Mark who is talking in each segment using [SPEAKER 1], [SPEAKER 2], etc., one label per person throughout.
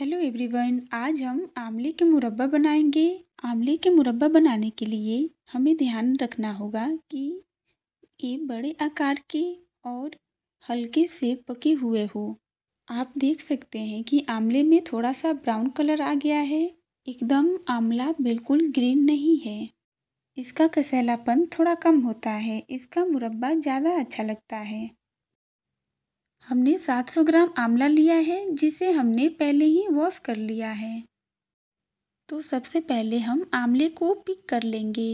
[SPEAKER 1] hello everyone आज हम आमले के मुरब्बा बनाएंगे आमले के मुरब्बा बनाने के लिए हमें ध्यान रखना होगा कि ये बड़े आकार के और हल्के से पके हुए हो आप देख सकते हैं कि आमले में थोड़ा सा ब्राउन कलर आ गया है एकदम आमला बिल्कुल ग्रीन नहीं है इसका कसैलापन थोड़ा कम होता है इसका मुरब्बा ज़्यादा अच्छा लगता है हमने 700 ग्राम आंवला लिया है जिसे हमने पहले ही वॉश कर लिया है तो सबसे पहले हम आंवले को पिक कर लेंगे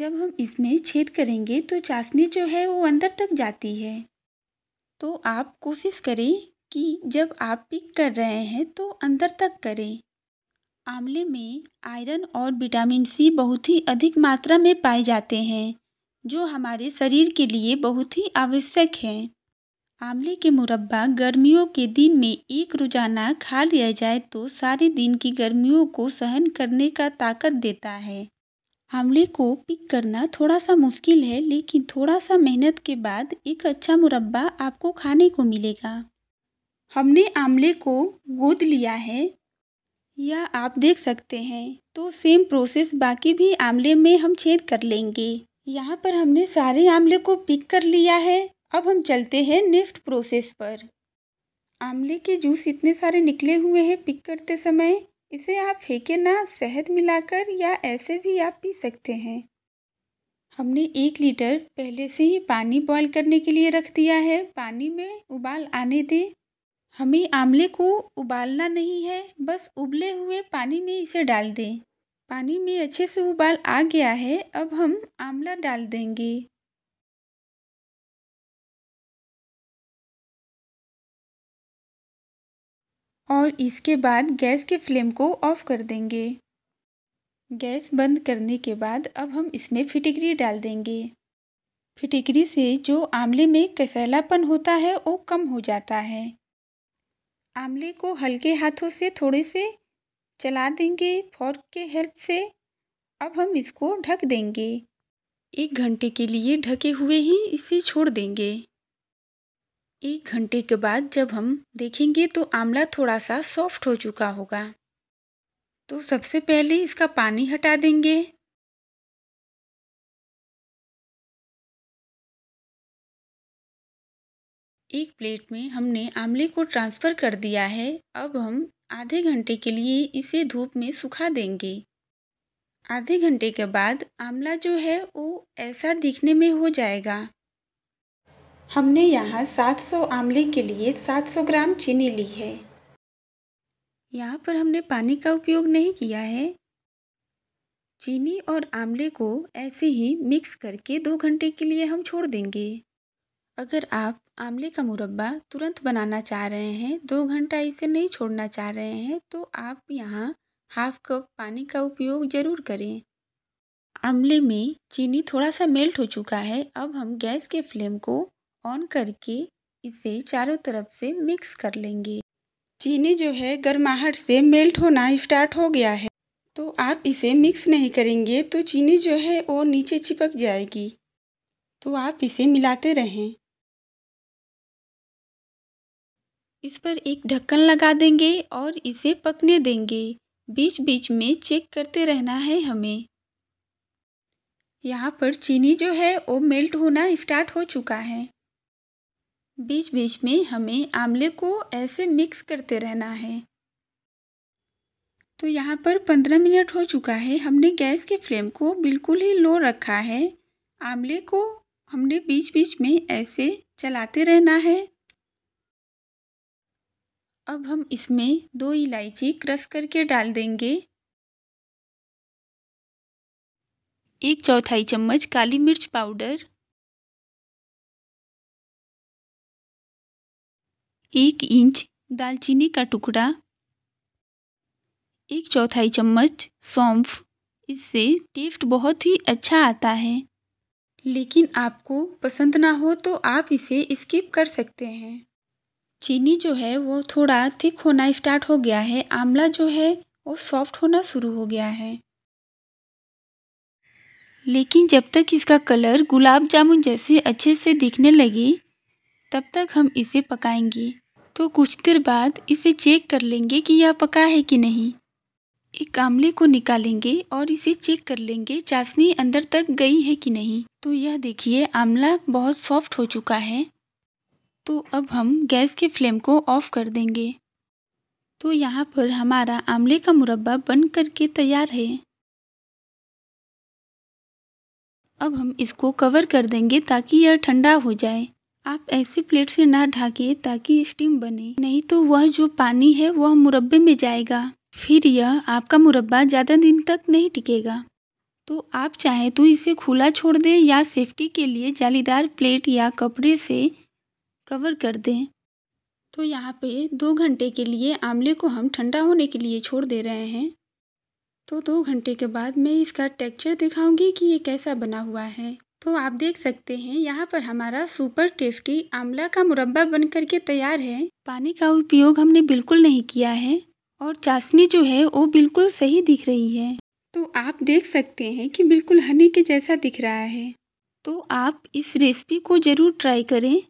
[SPEAKER 1] जब हम इसमें छेद करेंगे तो चाशनी जो है वो अंदर तक जाती है तो आप कोशिश करें कि जब आप पिक कर रहे हैं तो अंदर तक करें आंवले में आयरन और विटामिन सी बहुत ही अधिक मात्रा में पाए जाते हैं जो हमारे शरीर के लिए बहुत ही आवश्यक हैं आंवले के मुरब्बा गर्मियों के दिन में एक रोज़ाना खा लिया जाए तो सारे दिन की गर्मियों को सहन करने का ताकत देता है आंवले को पिक करना थोड़ा सा मुश्किल है लेकिन थोड़ा सा मेहनत के बाद एक अच्छा मुरब्बा आपको खाने को मिलेगा हमने आंवले को गोद लिया है या आप देख सकते हैं तो सेम प्रोसेस बाकी भी आंवले में हम छेद कर लेंगे यहाँ पर हमने सारे आंवले को पिक कर लिया है अब हम चलते हैं निफ्ट प्रोसेस पर आमले के जूस इतने सारे निकले हुए हैं पिक करते समय इसे आप फेंके ना शहद मिलाकर या ऐसे भी आप पी सकते हैं हमने एक लीटर पहले से ही पानी बॉईल करने के लिए रख दिया है पानी में उबाल आने दें हमें आमले को उबालना नहीं है बस उबले हुए पानी में इसे डाल दें पानी में अच्छे से उबाल आ गया है अब हम आमला डाल देंगे और इसके बाद गैस के फ्लेम को ऑफ़ कर देंगे गैस बंद करने के बाद अब हम इसमें फिटिकरी डाल देंगे फिटिकरी से जो आमले में कसैलापन होता है वो कम हो जाता है आमले को हल्के हाथों से थोड़े से चला देंगे फॉर्क के हेल्प से अब हम इसको ढक देंगे एक घंटे के लिए ढके हुए ही इसे छोड़ देंगे एक घंटे के बाद जब हम देखेंगे तो आंवला थोड़ा सा सॉफ्ट हो चुका होगा तो सबसे पहले इसका पानी हटा देंगे एक प्लेट में हमने आंवले को ट्रांसफ़र कर दिया है अब हम आधे घंटे के लिए इसे धूप में सुखा देंगे आधे घंटे के बाद आंवला जो है वो ऐसा दिखने में हो जाएगा हमने यहाँ 700 आमले के लिए 700 ग्राम चीनी ली है यहाँ पर हमने पानी का उपयोग नहीं किया है चीनी और आमले को ऐसे ही मिक्स करके दो घंटे के लिए हम छोड़ देंगे अगर आप आमले का मुरब्बा तुरंत बनाना चाह रहे हैं दो घंटा इसे नहीं छोड़ना चाह रहे हैं तो आप यहाँ हाफ कप पानी का उपयोग ज़रूर करें आमले में चीनी थोड़ा सा मेल्ट हो चुका है अब हम गैस के फ्लेम को ऑन करके इसे चारों तरफ से मिक्स कर लेंगे चीनी जो है गर्माहट से मेल्ट होना स्टार्ट हो गया है तो आप इसे मिक्स नहीं करेंगे तो चीनी जो है वो नीचे चिपक जाएगी तो आप इसे मिलाते रहें इस पर एक ढक्कन लगा देंगे और इसे पकने देंगे बीच बीच में चेक करते रहना है हमें यहाँ पर चीनी जो है वो मेल्ट होना स्टार्ट हो चुका है बीच बीच में हमें आमले को ऐसे मिक्स करते रहना है तो यहाँ पर पंद्रह मिनट हो चुका है हमने गैस के फ्लेम को बिल्कुल ही लो रखा है आमले को हमने बीच बीच में ऐसे चलाते रहना है अब हम इसमें दो इलायची क्रश करके डाल देंगे एक चौथाई चम्मच काली मिर्च पाउडर एक इंच दालचीनी का टुकड़ा एक चौथाई चम्मच सौंफ इससे टेस्ट बहुत ही अच्छा आता है लेकिन आपको पसंद ना हो तो आप इसे स्किप कर सकते हैं चीनी जो है वो थोड़ा थिक होना स्टार्ट हो गया है आंवला जो है वो सॉफ्ट होना शुरू हो गया है लेकिन जब तक इसका कलर गुलाब जामुन जैसे अच्छे से दिखने लगे तब तक हम इसे पकाएंगे तो कुछ देर बाद इसे चेक कर लेंगे कि यह पका है कि नहीं एक आमले को निकालेंगे और इसे चेक कर लेंगे चाशनी अंदर तक गई है कि नहीं तो यह देखिए आमला बहुत सॉफ्ट हो चुका है तो अब हम गैस के फ्लेम को ऑफ कर देंगे तो यहाँ पर हमारा आमले का मुरब्बा बन करके तैयार है अब हम इसको कवर कर देंगे ताकि यह ठंडा हो जाए आप ऐसे प्लेट से ना ढाके ताकि स्टीम बने नहीं तो वह जो पानी है वह मुरब्बे में जाएगा फिर यह आपका मुरब्बा ज़्यादा दिन तक नहीं टिकेगा तो आप चाहे तो इसे खुला छोड़ दें या सेफ्टी के लिए जालीदार प्लेट या कपड़े से कवर कर दें तो यहाँ पे दो घंटे के लिए आमले को हम ठंडा होने के लिए छोड़ दे रहे हैं तो दो घंटे के बाद मैं इसका टेक्चर दिखाऊंगी कि ये कैसा बना हुआ है तो आप देख सकते हैं यहाँ पर हमारा सुपर टेस्टी आंवला का मुरब्बा बन कर के तैयार है पानी का उपयोग हमने बिल्कुल नहीं किया है और चाशनी जो है वो बिल्कुल सही दिख रही है तो आप देख सकते हैं कि बिल्कुल हनी के जैसा दिख रहा है तो आप इस रेसिपी को ज़रूर ट्राई करें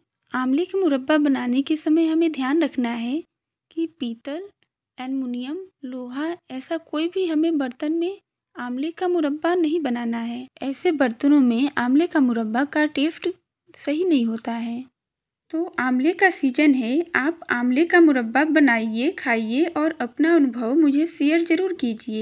[SPEAKER 1] आंवले का मुरब्बा बनाने के समय हमें ध्यान रखना है कि पीतल एलमुनियम लोहा ऐसा कोई भी हमें बर्तन में आमले का मुरब्बा नहीं बनाना है ऐसे बर्तनों में आमले का मुरब्बा का टेस्ट सही नहीं होता है तो आमले का सीजन है आप आमले का मुरब्बा बनाइए खाइए और अपना अनुभव मुझे शेयर ज़रूर कीजिए